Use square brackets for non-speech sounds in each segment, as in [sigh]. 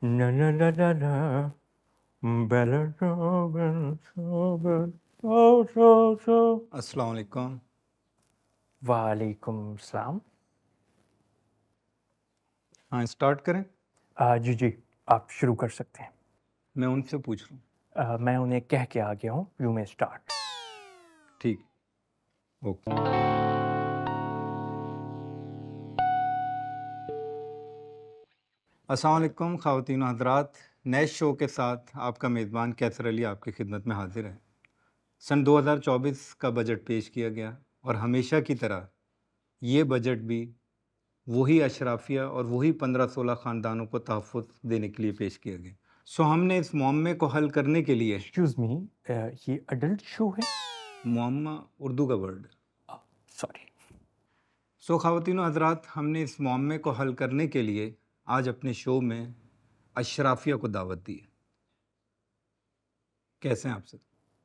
Na na na na na. Better वालेकुम सलाम हाँ स्टार्ट करें आ, जी जी आप शुरू कर सकते हैं मैं उनसे पूछ रहा हूँ मैं उन्हें कह के आ गया हूँ यू मे स्टार्ट ठीक ओके okay. असलकुम ख़वान हजरात नए शो के साथ आपका मेज़बान कैसर अली आपकी खिदमत में हाजिर है सन 2024 का बजट पेश किया गया और हमेशा की तरह ये बजट भी वही अशराफिया और वही पंद्रह सोलह ख़ानदानों को तहफ़ देने के लिए पेश किया गया सो हमने इस मामे को हल करने के लिए एक्सक्यूज़ मी ये अडल्ट शो है मामा उर्दू का वर्ड सॉरी सो खातिन हजरात हमने इस मामे को हल करने के लिए आज अपने शो में अशराफिया को दावत दी है कैसे हैं आप sir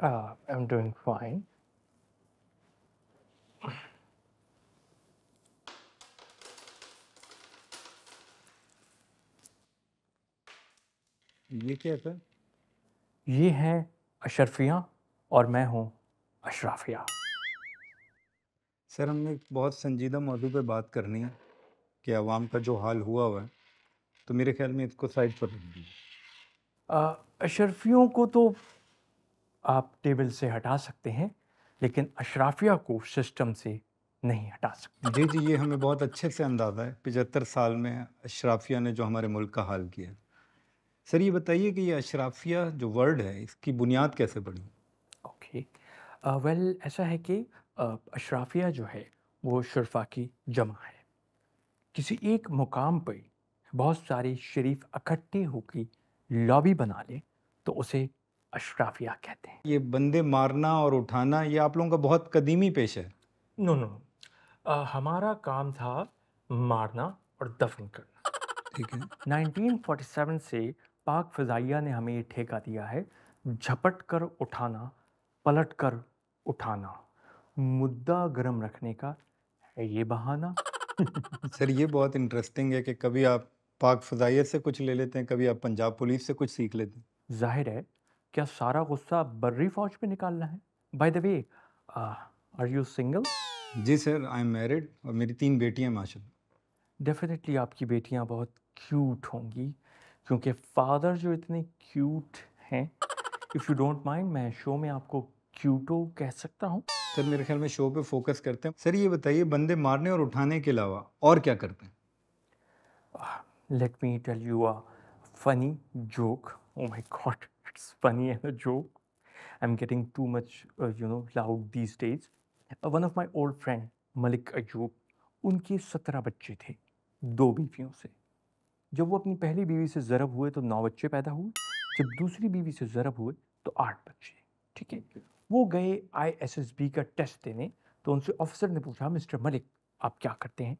I am doing fine ये क्या सर ये हैं अशरफिया और मैं हूँ अशराफिया सर हमने एक बहुत संजीदा मौजू पे बात करनी है कि आवाम का जो हाल हुआ हुआ है तो मेरे ख्याल में इसको साइड पर रख दीजिए अशरफियों को तो आप टेबल से हटा सकते हैं लेकिन अशराफिया को सिस्टम से नहीं हटा सकते जी जी ये हमें बहुत अच्छे से अंदाज़ा है पिचहत्तर साल में अशराफिया ने जो हमारे मुल्क का हाल किया सर ये बताइए कि ये अशराफिया जो वर्ड है इसकी बुनियाद कैसे बढ़ी ओके वेल ऐसा है कि uh, अशराफिया जो है वो शरफा की जमा है किसी एक मुकाम पर बहुत सारे शरीफ इकट्ठे होकर लॉबी बना लें तो उसे अशराफिया कहते हैं ये बंदे मारना और उठाना ये आप लोगों का बहुत कदीमी पेश है नो नो हमारा काम था मारना और दफन करना ठीक है 1947 से पाक फ़जाइया ने हमें ये ठेका दिया है झपट कर उठाना पलट कर उठाना मुद्दा गर्म रखने का है ये बहाना [laughs] सर ये बहुत इंटरेस्टिंग है कि कभी आप पाक फजाइत से कुछ ले लेते हैं कभी आप पंजाब पुलिस से कुछ सीख लेते हैं जाहिर है क्या सारा गुस्सा बर्री फौज पे निकालना है by the way are you single जी सर आई एम मैरिड और मेरी तीन बेटियां माशा डेफिनेटली आपकी बेटियां बहुत क्यूट होंगी क्योंकि फादर जो इतने क्यूट हैं इफ़ यू डोंट माइंड मैं शो में आपको क्यूटो कह सकता हूँ सर मेरे ख्याल में शो पे फोकस करते हैं सर ये बताइए बंदे मारने और उठाने के अलावा और क्या करते हैं let me tell you a funny joke. Oh my [laughs] god, it's funny and a joke. I'm getting too much, uh, you know, loud these days. Uh, one of my old friend, Malik अजूब उनके सत्रह बच्चे थे दो बीवियों से जब वो अपनी पहली बीवी से ज़रब हुए तो नौ बच्चे पैदा हुए जब दूसरी बीवी से ज़रब हुए तो आठ बच्चे ठीक है वो गए आईएसएसबी का टेस्ट देने तो उनसे ऑफिसर ने पूछा मिस्टर मलिक आप क्या करते हैं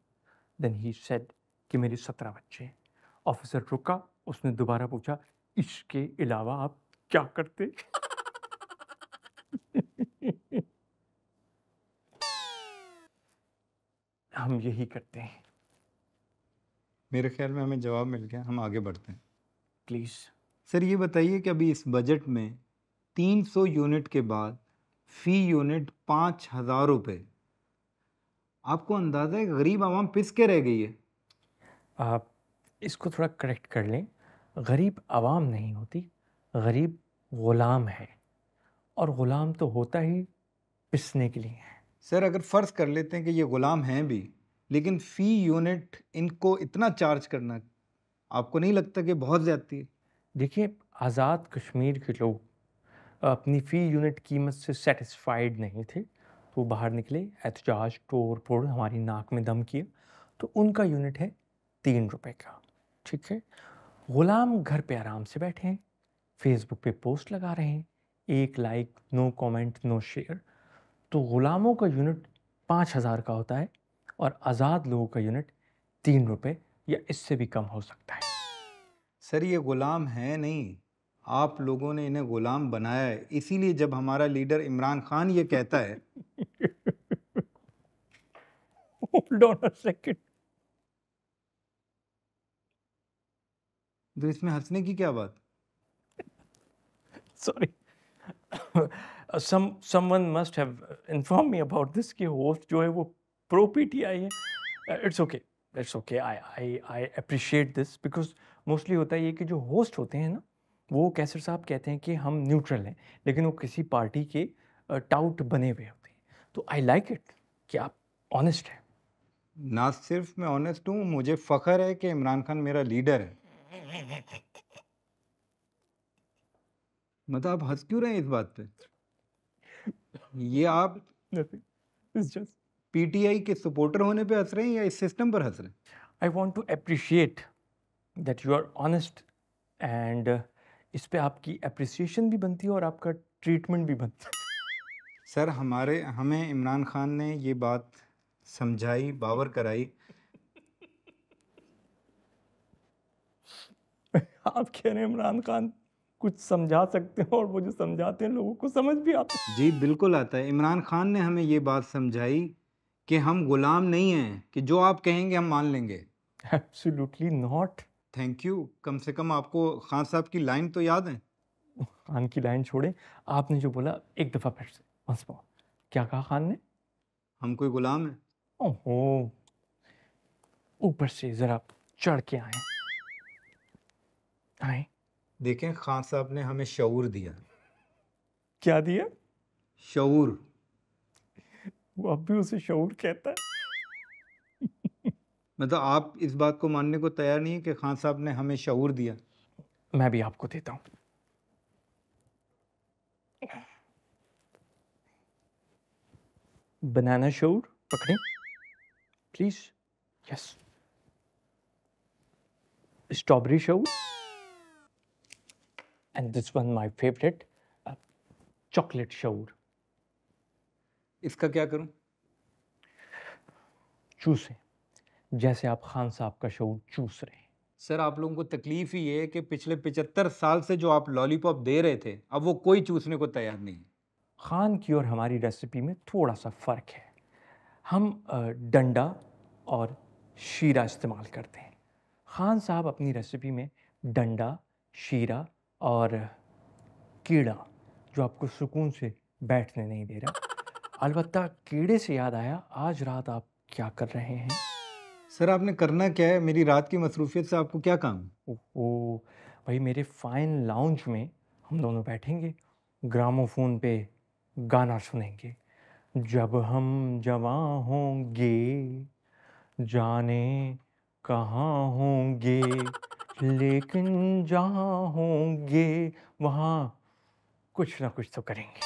देन ही सेड कि मेरे सत्रह बच्चे हैं ऑफिसर रुका उसने दोबारा पूछा इसके अलावा आप क्या करते [laughs] हम यही करते हैं मेरे ख्याल में हमें जवाब मिल गया हम आगे बढ़ते हैं प्लीज़ सर ये बताइए कि अभी इस बजट में 300 यूनिट के बाद फ़ी यूनिट पाँच हज़ार रुपये आपको अंदाज़ा है गरीब आवाम पिस के रह गई है आप इसको थोड़ा करेक्ट कर लें गरीब आवाम नहीं होती गरीब ग़ुलाम है और ग़ुलाम तो होता ही पिसने के लिए है सर अगर फ़र्ज़ कर लेते हैं कि ये ग़ुलाम हैं भी लेकिन फ़ी यूनिट इनको इतना चार्ज करना आपको नहीं लगता कि बहुत ज़्यादती है देखिए आज़ाद कश्मीर के लोग अपनी फ़ी यूनिट कीमत से सेटिस्फाइड नहीं थे तो बाहर निकले एहतजाज टोर फोड़ हमारी नाक में दम किए तो उनका यूनिट है तीन रुपये का ठीक है ग़ुलाम घर पे आराम से बैठे हैं फेसबुक पे पोस्ट लगा रहे हैं एक like no comment no share तो ग़ुलामों का यूनिट पाँच हज़ार का होता है और आज़ाद लोगों का यूनिट तीन रुपये या इससे भी कम हो सकता है सर ये ग़ुलाम है नहीं आप लोगों ने इन्हें ग़ुलाम बनाया है इसीलिए जब हमारा लीडर इमरान खान ये कहता है [laughs] Hold on a second. तो इसमें हंसने की क्या बात sorry some someone must have inform me about this कि होस्ट जो है वो प्रो पीटीआई है it's okay it's okay I I I appreciate this because mostly होता है ये कि जो होस्ट होते हैं ना वो कैसर साहब कहते हैं कि हम न्यूट्रल हैं लेकिन वो किसी पार्टी के टाउट uh, बने हुए होते हैं तो आई लाइक इट कि आप ऑनेस्ट हैं ना सिर्फ मैं ऑनेस्ट हूँ मुझे फ़ख्र है कि इमरान खान मेरा लीडर है मतलब आप हंस क्यों रहे हैं इस बात पे ये आप पीटीआई के सपोर्टर होने पे हंस रहे हैं या इस सिस्टम पर हंस रहे हैं I want to appreciate that you are honest and इस पर आपकी अप्रिसिएशन भी बनती है और आपका ट्रीटमेंट भी बनता है सर हमारे हमें इमरान खान ने ये बात समझाई बावर कराई [laughs] आप कह रहे इमरान खान कुछ समझा सकते हैं और वो जो समझाते हैं लोगों को समझ भी आता है जी बिल्कुल आता है इमरान खान ने हमें ये बात समझाई कि हम गुलाम नहीं हैं कि जो आप कहेंगे हम मान लेंगे एब्सोल्युटली नॉट थैंक यू कम से कम आपको खान साहब की लाइन तो याद है खान की लाइन छोड़े आपने जो बोला एक दफ़ा फिर से क्या कहा खान ने हम कोई गुलाम हैं ओहो ऊपर से ज़रा चढ़ के आए देखें खान साहब ने हमें शऊर दिया क्या दिया शऊर वो अब भी उसे शऊर कहता है [laughs] मतलब आप इस बात को मानने को तैयार नहीं है कि खान साहब ने हमें शऊर दिया मैं भी आपको देता हूँ बनाना शऊर पकड़े प्लीज यस स्ट्रॉबेरी शऊर and this one my favorite uh, chocolate shower इसका क्या करूं चूसें जैसे आप खान साहब का शोर चूस रहे हैं सर आप लोगों को तकलीफ ही है कि पिछले पिचहत्तर साल से जो आप लॉलीपॉप दे रहे थे अब वो कोई चूसने को तैयार नहीं खान की और हमारी रेसिपी में थोड़ा सा फ़र्क है हम डंडा और शीरा इस्तेमाल करते हैं खान साहब अपनी रेसिपी में डंडा शीरा और कीड़ा जो आपको सुकून से बैठने नहीं दे रहा अलबत् कीड़े से याद आया आज रात आप क्या कर रहे हैं सर आपने करना क्या है मेरी रात की मसरूफियत से आपको क्या काम ओ भाई मेरे फाइन लाउंज में हम दोनों बैठेंगे ग्रामोफोन पे गाना सुनेंगे जब हम जवा होंगे जाने कहाँ होंगे लेकिन जहाँ होंगे वहाँ कुछ ना कुछ तो करेंगे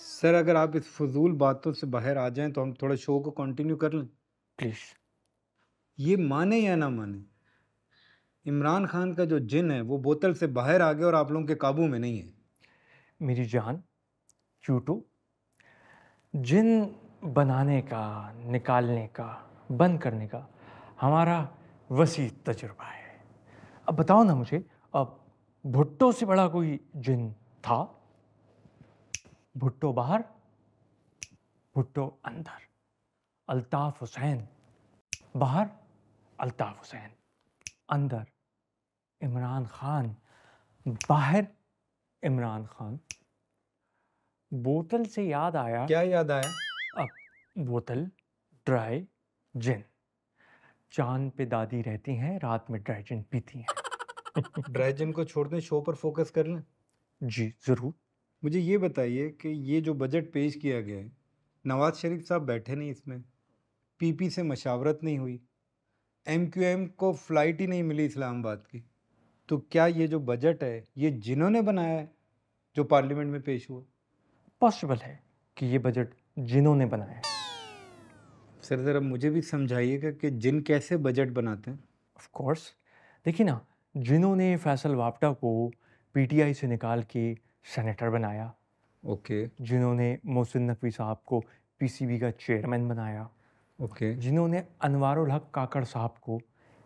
सर अगर आप इस फजूल बातों से बाहर आ जाएं तो हम थोड़ा शो को कंटिन्यू कर लें प्लीज़ ये माने या ना माने इमरान खान का जो जिन है वो बोतल से बाहर आ गया और आप लोगों के काबू में नहीं है मेरी जान चूटू जिन बनाने का निकालने का बंद करने का हमारा वसी तजुर्बा है अब बताओ ना मुझे अब भुट्टो से बड़ा कोई जिन था भुट्टो बाहर भुट्टो अंदर अल्ताफ हुसैन बाहर अल्ताफ हुसैन अंदर इमरान खान बाहर इमरान खान बोतल से याद आया क्या याद आया अब बोतल ड्राई जिन चांद पे दादी रहती हैं रात में ड्राइजन पीती हैं ड्रैगन को छोड़ दें शो पर फोकस कर लें जी ज़रूर मुझे ये बताइए कि ये जो बजट पेश किया गया है नवाज़ शरीफ साहब बैठे नहीं इसमें पीपी से मशावरत नहीं हुई एमक्यूएम को फ़्लाइट ही नहीं मिली इस्लामाबाद की तो क्या ये जो बजट है ये जिन्होंने बनाया है जो पार्लियामेंट में पेश हुआ पॉसिबल है कि ये बजट जिन्होंने बनाया है सर ज़रा मुझे भी समझाइएगा कि जिन कैसे बजट बनाते हैं ऑफ कोर्स देखिए ना जिन्होंने फैसल वापटा को पीटीआई से निकाल के सेनेटर बनाया ओके okay. जिन्होंने मोहसिन नकवी साहब को पीसीबी का चेयरमैन बनाया ओके okay. जिन्होंने अनवारुल हक काकड़ साहब को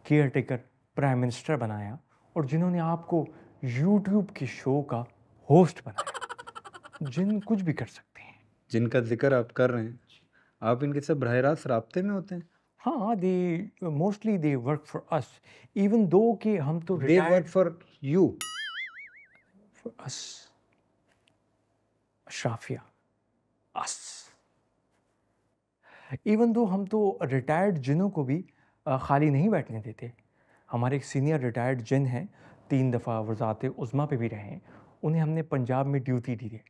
केयर टेकर प्राइम मिनिस्टर बनाया और जिन्होंने आपको यूट्यूब के शो का होस्ट बनाया जिन कुछ भी कर सकते हैं जिनका जिक्र आप कर रहे हैं आप इनके सब बरह रास्त रबते में होते हैं हाँ they mostly they work for us even though कि हम तो they work for you for us अशराफिया अस इवन दो हम तो रिटायर्ड जिनों को भी खाली नहीं बैठने देते हमारे एक सीनियर रिटायर्ड जिन हैं तीन दफ़ा वजात उज़मा पे भी रहे उन्हें हमने पंजाब में ड्यूटी दी है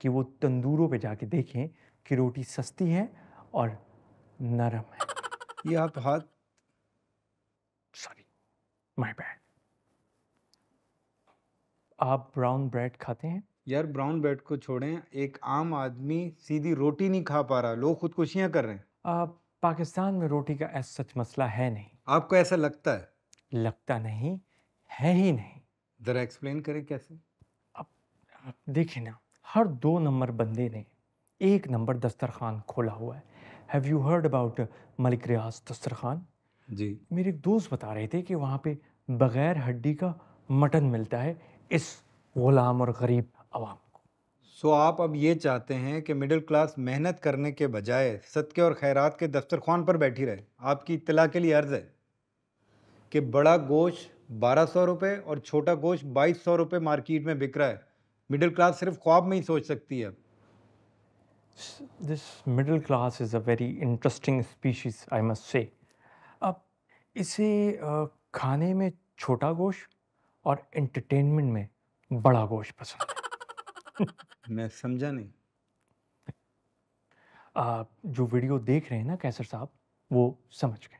कि वो तंदूरों पे जाके देखें कि रोटी सस्ती है और नरम है ये आप हाथ सॉरी माय बैड आप ब्राउन ब्रेड खाते हैं यार ब्राउन ब्रेड को छोड़ें एक आम आदमी सीधी रोटी नहीं खा पा रहा लोग खुदकुशियां कर रहे हैं आप पाकिस्तान में रोटी का ऐसा सच मसला है नहीं आपको ऐसा लगता है लगता नहीं है ही नहीं ज़रा एक्सप्लेन करें कैसे अब देखिए ना हर दो नंबर बंदे ने एक नंबर दस्तरखान खोला हुआ है have you heard about Malik Riaz दस्तरखान जी मेरे एक दोस्त बता रहे थे कि वहाँ पे बग़ैर हड्डी का मटन मिलता है इस गुलाम और गरीब आवाम को सो आप अब ये चाहते हैं कि मिडिल क्लास मेहनत करने के बजाय सदक़े और खैरात के दफ्तरखान पर बैठी रहे आपकी इतला के लिए अर्ज़ है कि बड़ा गोश्त बारह सौ रुपये और छोटा गोश बाईस सौ रुपये मार्केट में बिक रहा है मिडिल क्लास सिर्फ ख्वाब में ही सोच सकती है अब this middle class is a very interesting species, I must say. अब इसे खाने में छोटा गोश और एंटरटेनमेंट में बड़ा गोश पसंद [laughs] मैं समझा नहीं आप जो वीडियो देख रहे हैं ना कैसर साहब वो समझ गए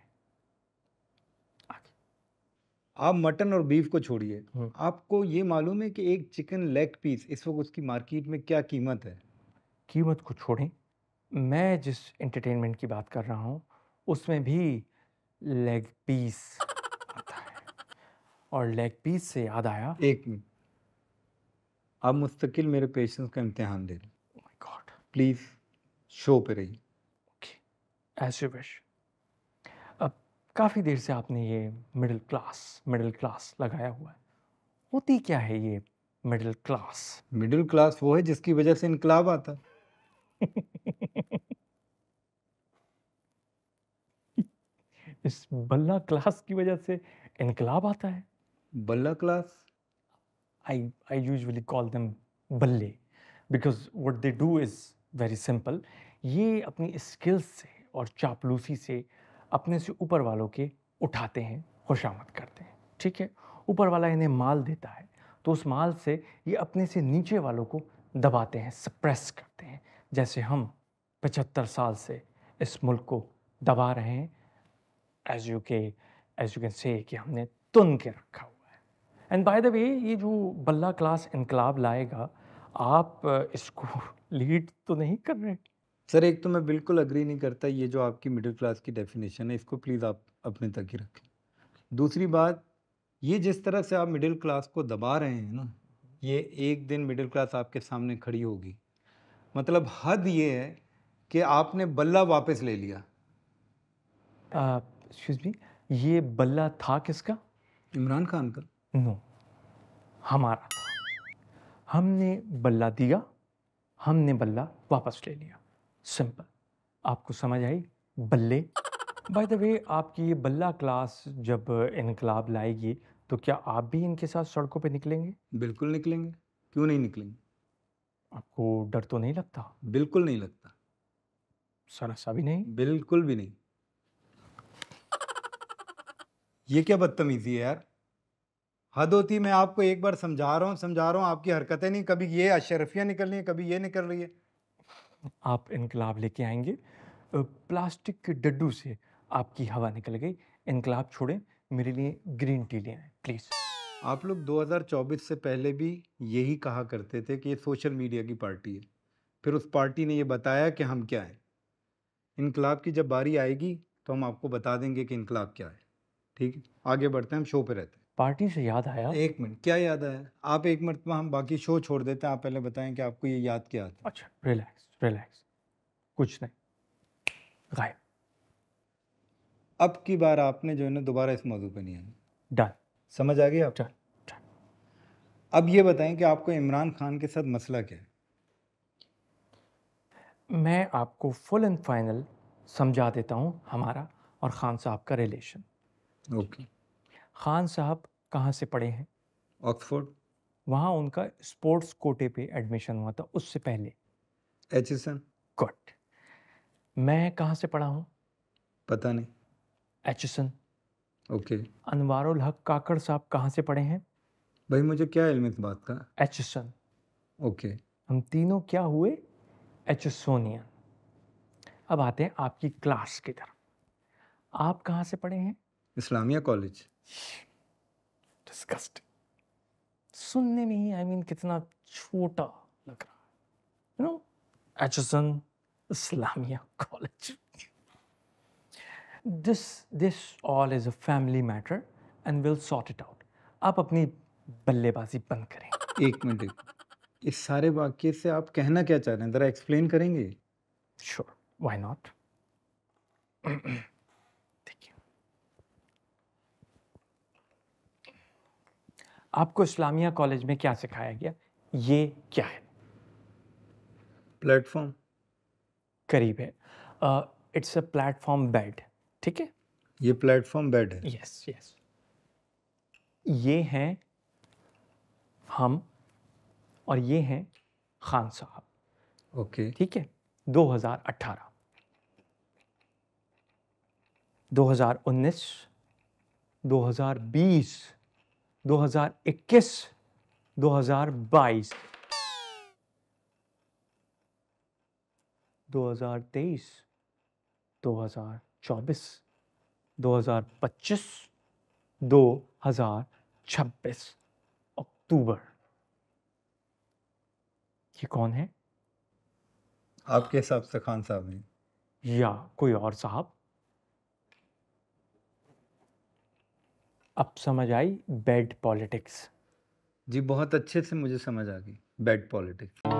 आप मटन और बीफ को छोड़िए हम्म। आपको ये मालूम है कि एक चिकन लेग पीस इस वक्त उसकी मार्केट में क्या कीमत है कीमत को छोड़ें मैं जिस एंटरटेनमेंट की बात कर रहा हूँ उसमें भी लेग पीस आता है और लेग पीस से याद आया एक मिनट आप मुस्तकिल मेरे पेशेंस का इम्तहान दे रहे गॉड प्लीज़ शो पे रहिए ओके एज यू विश अब काफ़ी देर से आपने ये मिडिल क्लास मिडिल क्लास लगाया हुआ है होती क्या है ये मिडिल क्लास मिडिल क्लास वो है जिसकी वजह से इनकलाब आता है [laughs] इस बल्ला क्लास की वजह से इनकलाब आता है बल्ला class I I usually call them बल्ले because what they do is very simple ये अपनी स्किल्स से और चापलूसी से अपने से ऊपर वालों के उठाते हैं खुशामद करते हैं ठीक है ऊपर वाला इन्हें माल देता है तो उस माल से ये अपने से नीचे वालों को दबाते हैं सप्रेस करते हैं जैसे हम पचहत्तर साल से इस मुल्क को दबा रहे हैं एज यू के एज यू कैन से कि हमने तुन के रखा हुआ है एंड बाय द वे ये जो बल्ला क्लास इनकलाब लाएगा आप इसको लीड तो नहीं कर रहे सर एक तो मैं बिल्कुल अग्री नहीं करता ये जो आपकी मिडिल क्लास की डेफिनेशन है इसको प्लीज़ आप अपने तक ही रखें दूसरी बात ये जिस तरह से आप मिडिल क्लास को दबा रहे हैं ना ये एक दिन मिडिल क्लास आपके सामने खड़ी होगी मतलब हद ये है कि आपने बल्ला वापस ले लिया uh, ये बल्ला था किसका इमरान खान का नो हमारा था हमने बल्ला दिया हमने बल्ला वापस ले लिया सिंपल आपको समझ आई बल्ले बाय द वे आपकी ये बल्ला क्लास जब इनकलाब लाएगी तो क्या आप भी इनके साथ सड़कों पे निकलेंगे बिल्कुल निकलेंगे क्यों नहीं निकलेंगे आपको डर तो नहीं लगता बिल्कुल नहीं लगता सर ऐसा भी नहीं बिल्कुल भी नहीं ये क्या बदतमीजी है यार हद होती मैं आपको एक बार समझा रहा हूँ समझा रहा हूँ आपकी हरकतें नहीं कभी ये अशरफियाँ निकल रही है कभी ये निकल रही है आप इनकलाब लेके आएंगे प्लास्टिक के डड्डू से आपकी हवा निकल गई इनकलाब छोड़ें मेरे लिए ग्रीन टी ले आए प्लीज़ आप लोग 2024 से पहले भी यही कहा करते थे कि ये सोशल मीडिया की पार्टी है फिर उस पार्टी ने ये बताया कि हम क्या हैं इनकलाब की जब बारी आएगी तो हम आपको बता देंगे कि इनकलाब क्या है ठीक आगे बढ़ते हैं हम शो पे रहते हैं पार्टी से याद आया एक मिनट क्या याद आया आप एक मिनट में हम बाकी शो छोड़ देते हैं आप पहले बताएं कि आपको ये याद क्या आता अच्छा रिलैक्स रिलैक्स कुछ नहीं गायब अब की बार आपने जो है ना दोबारा इस मौजूद पर नहीं आना डन समझ आ गई आप अब ये बताएं कि आपको इमरान खान के साथ मसला क्या है मैं आपको फुल एंड फाइनल समझा देता हूँ हमारा और ख़ान साहब का रिलेशन ओके ख़ान साहब कहाँ से पढ़े हैं ऑक्सफोर्ड वहाँ उनका स्पोर्ट्स कोटे पे एडमिशन हुआ था उससे पहले एच एस एन गुड मैं कहाँ से पढ़ा हूँ पता नहीं H S N okay Anwarul Haq Kakar साहब कहाँ से पढ़े हैं भाई मुझे क्या इल्म इस बात का एचसन ओके हम तीनों क्या हुए एचसोनियन अब आते हैं आपकी क्लास की तरफ आप कहाँ से पढ़े हैं इस्लामिया कॉलेज डिस्कस्ट सुनने में ही आई I मीन mean, कितना छोटा लग रहा है you know Aitchison Islamia college this this all is a family matter and will sort it out आप अपनी बल्लेबाजी बंद करें एक मिनट इस सारे वाक्य से आप कहना क्या चाह रहे हैं जरा एक्सप्लेन करेंगे श्योर वाई नॉट देखिए आपको इस्लामिया कॉलेज में क्या सिखाया गया ये क्या है प्लेटफॉर्म करीब है इट्स अ प्लेटफॉर्म बेड ठीक है ये प्लेटफॉर्म बेड है यस यस ये हैं हम और ये हैं खान साहब ओके ठीक है 2018 2019 2020 2021 2022 2023 2000 चौबीस दो दो हज़ार पच्चीस हजार छब्बीस अक्टूबर ये कौन है आपके हिसाब से खान साहब हैं या कोई और साहब अब समझ आई बेड पॉलिटिक्स जी बहुत अच्छे से मुझे समझ आ गई बेड पॉलिटिक्स